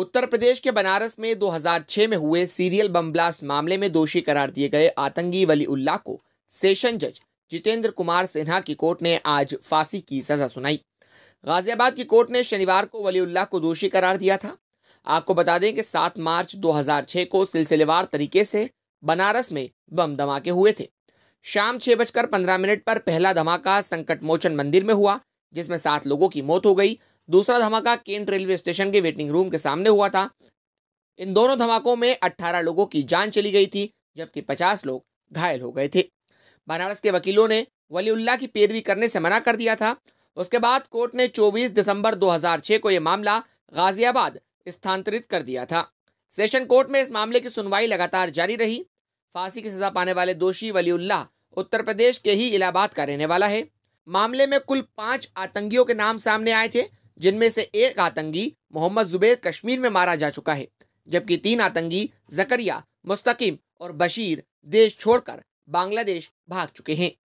उत्तर प्रदेश के बनारस में 2006 में हुए सीरियल बम ब्लास्ट मामले में दोषी करार दिए गए आतंकी वली उल्लाह को सेशन जज जितेंद्र कुमार सिन्हा की कोर्ट ने आज फांसी की सजा सुनाई गाजियाबाद की कोर्ट ने शनिवार को उल्लाह को दोषी करार दिया था आपको बता दें कि 7 मार्च 2006 को सिलसिलेवार तरीके से बनारस में बम धमाके हुए थे शाम छह बजकर पंद्रह मिनट पर पहला धमाका संकट मोचन मंदिर में हुआ जिसमें सात लोगों की मौत हो गई दूसरा धमाका केंट रेलवे स्टेशन के वेटिंग रूम के सामने हुआ था इन दोनों धमाकों में 18 लोगों की जान चली गई थी जबकि 50 लोग घायल हो गए थे बनारस के वकीलों ने वलीउल्ला की पैरवी करने से मना कर दिया था उसके बाद कोर्ट ने 24 दिसंबर 2006 को यह मामला गाजियाबाद स्थानांतरित कर दिया था सेशन कोर्ट में इस मामले की सुनवाई लगातार जारी रही फांसी की सजा पाने वाले दोषी वलीउल्ला उत्तर प्रदेश के ही इलाहाबाद का रहने वाला है मामले में कुल पांच आतंकियों के नाम सामने आए थे जिनमें से एक आतंकी मोहम्मद जुबैर कश्मीर में मारा जा चुका है जबकि तीन आतंकी जकरिया मुस्तकीम और बशीर देश छोड़कर बांग्लादेश भाग चुके हैं